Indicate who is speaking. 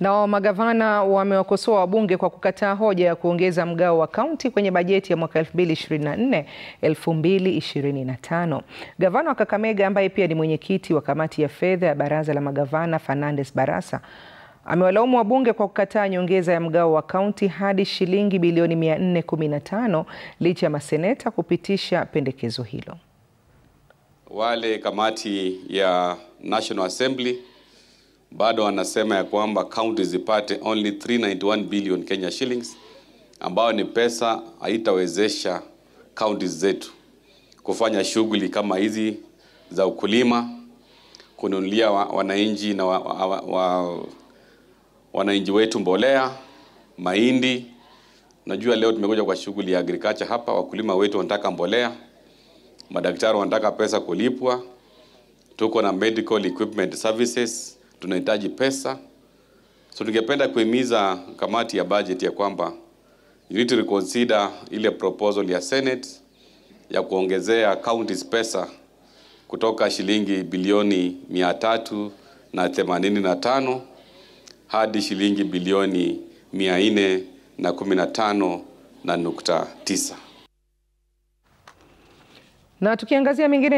Speaker 1: Nao magavana wamewakosoa wabunge kwa kukataa hoja ya kuongeza mgao wa kaunti kwenye bajeti ya mwaka 2024 2025. Gavana wa Kakamega ambaye pia ni mwenyekiti wa kamati ya fedha ya baraza la magavana Fernandes Barasa amewalaumu wabunge kwa kukataa nyongeza ya mgao wa kaunti hadi shilingi bilioni 415 licha ya maseneta kupitisha pendekezo hilo.
Speaker 2: Wale kamati ya National Assembly bado wanasema ya kwamba kaunti zipate only 391 billion Kenya shillings, ambayo ni pesa haitawezesha kaunti zetu kufanya shughuli kama hizi za ukulima, kununulia wananchi na wa, wa, wa, wa, wetu mbolea, mahindi. Najua leo tumekuja kwa shughuli ya agriculture hapa, wakulima wetu wanataka mbolea, madaktari wanataka pesa kulipwa, tuko na medical equipment services tunahitaji pesa. So tungependa kuhimiza kamati ya bajeti ya kwamba you need to reconsider ile proposal ya Senate ya kuongezea counties pesa kutoka shilingi bilioni mia tatu na themanini na tano hadi shilingi bilioni mia nne na kumi na tano na nukta tisa.
Speaker 1: Na tukiangazia mingine